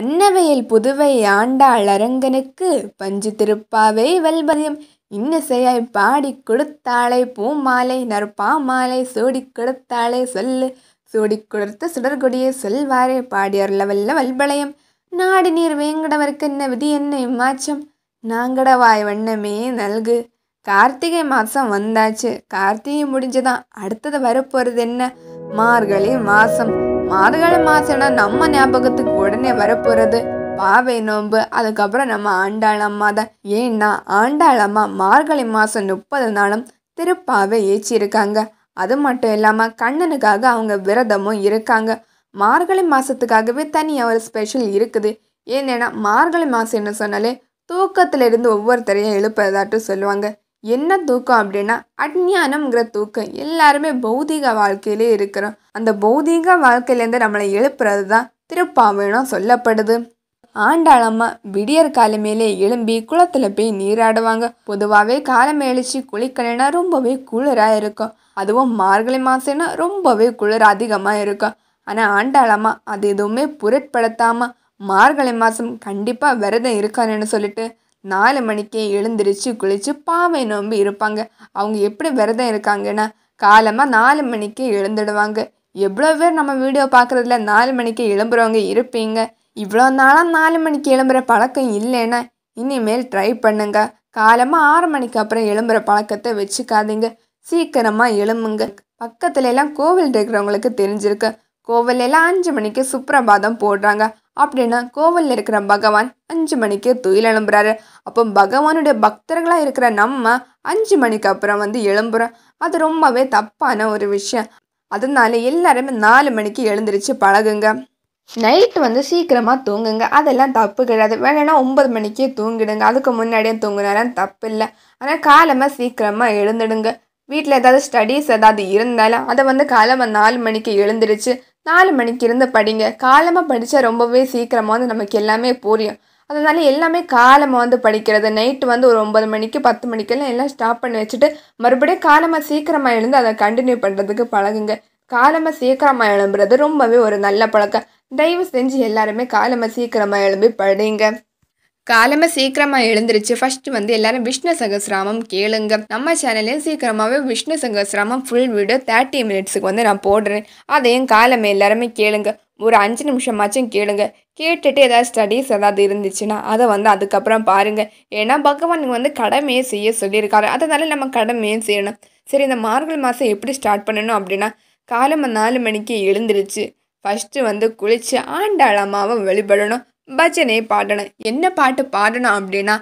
அன்னவையில் புதுவை ஆண்டாள் அரங்கனுக்கு பஞ்சு திருப்பாவை வல்பதியம் இன்னிசையாய் பாடி கொடுத்தாளே பூமாலை நற்பா மாலை சூடி கொடுத்தாளே சொல்லு சூடி கொடுத்த சுடர்கொடியே சொல்வாரே பாடி அருளவல்ல வல்பளையம் நாடி நீர் வேங்கடவர்க்கு என்ன விதி என்ன இம்மாச்சம் நாங்கடவாய் வண்ணமே நல்கு கார்த்திகை மாதம் வந்தாச்சு கார்த்திகை முடிஞ்சுதான் அடுத்தது வரப்போகிறது என்ன மார்கழி மாதம் மார்கழி மாதம்னா நம்ம ஞாபகத்துக்கு உடனே வரப்போகிறது பாவை நோன்பு அதுக்கப்புறம் நம்ம ஆண்டாள் அம்மா தான் ஏன்னா ஆண்டாள் அம்மா மார்கழி மாதம் முப்பது நாளும் திருப்பாவை இருக்காங்க அது மட்டும் இல்லாமல் கண்ணனுக்காக அவங்க விரதமும் இருக்காங்க மார்கழி மாதத்துக்காகவே தனியாக ஒரு ஸ்பெஷல் இருக்குது ஏன்னா மார்கழி மாதம்னு சொன்னாலே தூக்கத்திலிருந்து ஒவ்வொருத்தரையும் எழுப்புறதாட்டும் சொல்லுவாங்க என்ன தூக்கம் அப்படின்னா அஜ்ஞானம்ங்கிற தூக்கம் எல்லாருமே பௌதிக வாழ்க்கையிலே இருக்கிறோம் அந்த பௌதிக வாழ்க்கையிலேருந்து நம்மளை எழுப்புறது தான் திருப்பாவேணம் சொல்லப்படுது ஆண்டாளம்மா விடியற் காலமேலே எழும்பி குளத்துல போய் நீராடுவாங்க பொதுவாகவே காலம் எழுச்சி குளிக்கலைன்னா ரொம்பவே குளிராக இருக்கும் அதுவும் மார்கழி மாசம்னா ரொம்பவே குளிர் அதிகமாக இருக்கும் ஆனால் ஆண்டாளம்மா அது எதுவுமே பொருட்படுத்தாமல் மார்கழி மாதம் கண்டிப்பாக விரதம் இருக்காருன்னு சொல்லிட்டு நாலு மணிக்கே எழுந்திரிச்சு குளித்து பாவை நோம்பி இருப்பாங்க அவங்க எப்படி விரதம் இருக்காங்கன்னா காலமாக நாலு மணிக்கே எழுந்துடுவாங்க எவ்வளோ பேர் நம்ம வீடியோ பார்க்குறதுல நாலு மணிக்கு எழும்புறவங்க இருப்பீங்க இவ்வளோ நாளாக நாலு மணிக்கு எழும்புற பழக்கம் இல்லைன்னா இனிமேல் ட்ரை பண்ணுங்க காலமாக ஆறு மணிக்கு அப்புறம் எழும்புற பழக்கத்தை வச்சுக்காதீங்க சீக்கிரமாக எழும்புங்க பக்கத்துல எல்லாம் கோவில் இருக்கிறவங்களுக்கு தெரிஞ்சிருக்கு கோவில் எல்லாம் அஞ்சு மணிக்கு சுப்பிரபாதம் போடுறாங்க அப்படின்னா கோவில் இருக்கிற பகவான் அஞ்சு மணிக்கு துயில் எழும்புறாரு அப்போ பகவானுடைய பக்தர்களாக இருக்கிற நம்ம அஞ்சு மணிக்கு அப்புறம் வந்து எழும்புறோம் அது ரொம்பவே தப்பான ஒரு விஷயம் அதனால எல்லாருமே நாலு மணிக்கு எழுந்திரிச்சு பழகுங்க நைட்டு வந்து சீக்கிரமாக தூங்குங்க அதெல்லாம் தப்பு கிடையாது வேணா ஒம்பது மணிக்கே தூங்கிடுங்க அதுக்கு முன்னாடியே தூங்குனாலும் தப்பு இல்லை ஆனால் காலமாக சீக்கிரமாக எழுந்துடுங்க வீட்டில் ஏதாவது ஸ்டடீஸ் ஏதாவது இருந்தாலும் அதை வந்து காலமாக நாலு மணிக்கு எழுந்திரிச்சு நாலு மணிக்கு இருந்து படிங்க காலமாக படித்தா ரொம்பவே சீக்கிரமாக வந்து நமக்கு எல்லாமே புரியும் அதனால எல்லாமே காலமாக வந்து படிக்கிறது நைட்டு வந்து ஒரு ஒம்பது மணிக்கு பத்து மணிக்கெல்லாம் எல்லாம் ஸ்டாப் பண்ணி வச்சுட்டு மறுபடியும் காலமாக சீக்கிரமாக எழுந்து அதை கண்டினியூ பண்ணுறதுக்கு பழகுங்க காலமாக சீக்கிரமாக எழும்புறது ரொம்பவே ஒரு நல்ல பழக்கம் தயவு செஞ்சு எல்லாருமே காலமாக சீக்கிரமாக எழும்பி படிங்க காலமாக சீக்கிரமாக எழுந்துருச்சு ஃபஸ்ட்டு வந்து எல்லாரும் விஷ்ணு சகசிராமம் கேளுங்க நம்ம சேனல்லையும் சீக்கிரமாகவே Vishnu Sahasranamam full video thirty மினிட்ஸுக்கு வந்து நான் போடுறேன் அதையும் காலமே எல்லாருமே கேளுங்க ஒரு அஞ்சு நிமிஷமாச்சும் கேளுங்க கேட்டுட்டு ஏதாவது ஸ்டடீஸ் ஏதாவது இருந்துச்சுன்னா அதை வந்து அதுக்கப்புறம் பாருங்கள் ஏன்னா பகவானுக்கு வந்து கடமையை செய்ய சொல்லியிருக்காரு அதனால நம்ம கடமையும் செய்யணும் சரி இந்த மார்கழி மாதம் எப்படி ஸ்டார்ட் பண்ணணும் அப்படின்னா காலம்பு நாலு மணிக்கு எழுந்துருச்சு ஃபஸ்ட்டு வந்து குளித்து ஆண்டாளம்மாவை வெளிப்படணும் பஜனை பாடணும் என்ன பாட்டு பாடணும் அப்படின்னா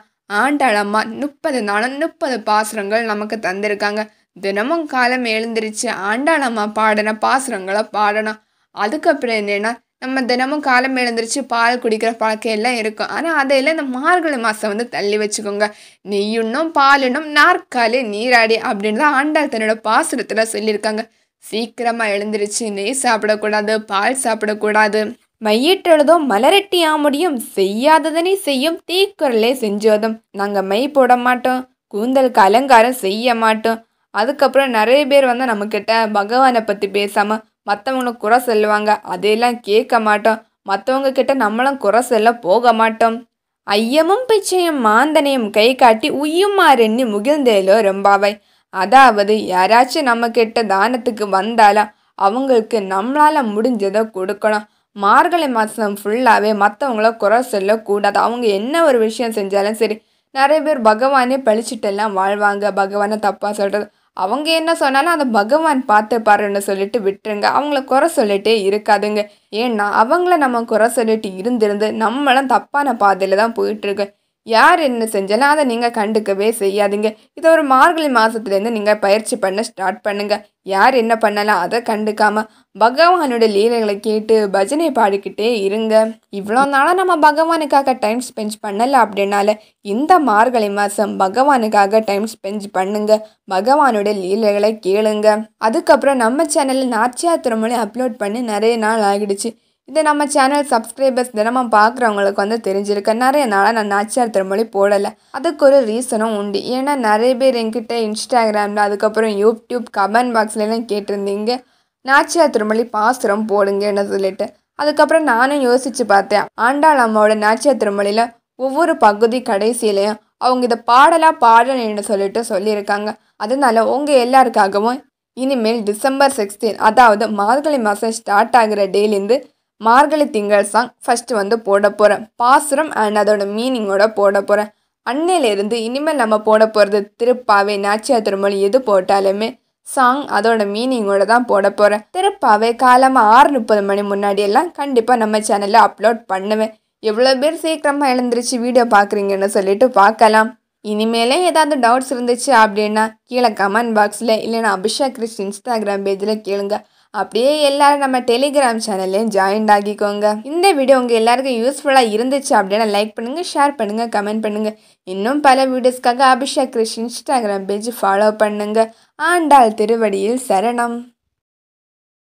ஆண்டாளம்மா முப்பது நாளும் முப்பது பாசுரங்கள் நமக்கு தந்திருக்காங்க தினமும் காலம் எழுந்திருச்சு ஆண்டாளம்மா பாடின பாசுரங்களை பாடணும் அதுக்கப்புறம் என்னென்னா நம்ம தினமும் காலம் எழுந்திரிச்சு பால் குடிக்கிற பழக்கம் எல்லாம் இருக்கும் ஆனால் அதையெல்லாம் இந்த மார்கழி மாதம் வந்து தள்ளி வச்சுக்கோங்க நெய்யுண்ணும் பாலுண்ணும் நாற்காலி நீராடி அப்படின்னு தான் ஆண்டாள் தன்னோட பாசுரத்தில் சொல்லியிருக்காங்க சீக்கிரமாக எழுந்திரிச்சு நெய் சாப்பிடக்கூடாது பால் சாப்பிடக்கூடாது மையிட்டெழுதோ மலரட்டி முடியும் செய்யாததனே செய்யும் தீக்குரலே செஞ்சோதும் நாங்கள் மை போட மாட்டோம் கூந்தலுக்கு அலங்காரம் செய்ய மாட்டோம் அதுக்கப்புறம் நிறைய பேர் வந்து நம்மக்கிட்ட பகவானை பற்றி பேசாமல் மற்றவங்களும் குறை சொல்லுவாங்க அதையெல்லாம் கேட்க மாட்டோம் மற்றவங்க கிட்ட நம்மளும் குறை சொல்ல போக மாட்டோம் ஐயமும் பிச்சையும் மாந்தனையும் கை காட்டி உய்யுமாறெண்ணி முகிழ்ந்தேலோ ரொம்பவை அதாவது யாராச்சும் நம்ம கிட்ட தானத்துக்கு வந்தாலும் அவங்களுக்கு நம்மளால் முடிஞ்சதை கொடுக்கணும் மார்கழி மாதம் ஃபுல்லாகவே மற்றவங்கள குறை சொல்லக்கூடாது அவங்க என்ன ஒரு விஷயம் செஞ்சாலும் சரி நிறைய பேர் பகவானே பழிச்சிட்டெல்லாம் வாழ்வாங்க பகவானை தப்பாக சொல்கிறது அவங்க என்ன சொன்னாலும் அதை பகவான் பார்த்துப்பாருன்னு சொல்லிட்டு விட்டுருங்க அவங்கள குறை சொல்லிட்டே இருக்காதுங்க ஏன்னா அவங்கள நம்ம குறை சொல்லிட்டு இருந்திருந்து நம்மளும் தப்பான பாதையில் தான் போயிட்டுருக்கோம் யார் என்ன செஞ்சாலும் அதை நீங்கள் கண்டுக்கவே செய்யாதீங்க இதை ஒரு மார்கழி மாதத்துலேருந்து நீங்கள் பயிற்சி பண்ண ஸ்டார்ட் பண்ணுங்கள் யார் என்ன பண்ணலாம் அதை கண்டுக்காமல் பகவானோட லீலைகளை கேட்டு பஜனை பாடிக்கிட்டே இருங்க இவ்வளோ நாளாக நம்ம பகவானுக்காக டைம் ஸ்பெண்ட் பண்ணலை அப்படின்னால இந்த மார்கழி மாதம் பகவானுக்காக டைம் ஸ்பெண்ட் பண்ணுங்க பகவானோட லீலைகளை கேளுங்க அதுக்கப்புறம் நம்ம சேனலில் நாச்சியா திருமொழி அப்லோட் பண்ணி நிறைய நாள் ஆகிடுச்சு இது நம்ம சேனல் சப்ஸ்கிரைபர்ஸ் தினமும் பார்க்குறவங்களுக்கு வந்து தெரிஞ்சிருக்கு நிறைய நாளாக நான் நாச்சியார் திருமொழி போடலை அதுக்கு ஒரு ரீசனும் உண்டு ஏன்னா நிறைய பேர் என்கிட்ட இன்ஸ்டாகிராமில் அதுக்கப்புறம் யூடியூப் கமெண்ட் பாக்ஸ்லாம் கேட்டிருந்தீங்க நாச்சியார் திருமொழி பாசுரம் போடுங்கன்னு சொல்லிட்டு அதுக்கப்புறம் நானும் யோசித்து பார்த்தேன் ஆண்டாள் அம்மாவோட நாச்சியார் திருமொழியில் ஒவ்வொரு பகுதி கடைசியிலையும் அவங்க இதை பாடலாக பாடணும்னு சொல்லிட்டு சொல்லியிருக்காங்க அதனால உங்கள் எல்லாருக்காகவும் இனிமேல் டிசம்பர் சிக்ஸ்டீன் அதாவது மார்கழி மாதம் ஸ்டார்ட் ஆகிற டேலேருந்து மார்கழி திங்கள் சாங் ஃபஸ்ட்டு வந்து போட போகிறேன் பாசுரம் அண்ட் அதோட மீனிங்கோட போட போகிறேன் அன்னையிலேருந்து இனிமேல் நம்ம போட போகிறது திருப்பாவை நாச்சியா திருமொழி எது போட்டாலுமே சாங் அதோட மீனிங்கோட தான் போட போகிறேன் திருப்பாவே காலமாக ஆறு முப்பது மணி முன்னாடியெல்லாம் கண்டிப்பாக நம்ம சேனலில் அப்லோட் பண்ணுவேன் எவ்வளோ பேர் சீக்கிரமாக எழுந்திரிச்சு வீடியோ பார்க்குறீங்கன்னு சொல்லிட்டு பார்க்கலாம் இனிமேலே ஏதாவது டவுட்ஸ் இருந்துச்சு அப்படின்னா கீழே கமெண்ட் பாக்ஸில் இல்லைன்னா அபிஷா கிருஷ்ண இன்ஸ்டாகிராம் பேஜில் கேளுங்கள் அப்படியே எல்லோரும் நம்ம டெலிகிராம் சேனல்லையும் ஜாயின் ஆகிக்கோங்க இந்த வீடியோ உங்கள் எல்லாருக்கும் யூஸ்ஃபுல்லாக இருந்துச்சு அப்படின்னா லைக் பண்ணுங்கள் ஷேர் பண்ணுங்கள் கமெண்ட் பண்ணுங்கள் இன்னும் பல வீடியோஸ்க்காக Abhishek Krish Instagram page follow பண்ணுங்கள் ஆண்டாள் திருவடியில் சரணம்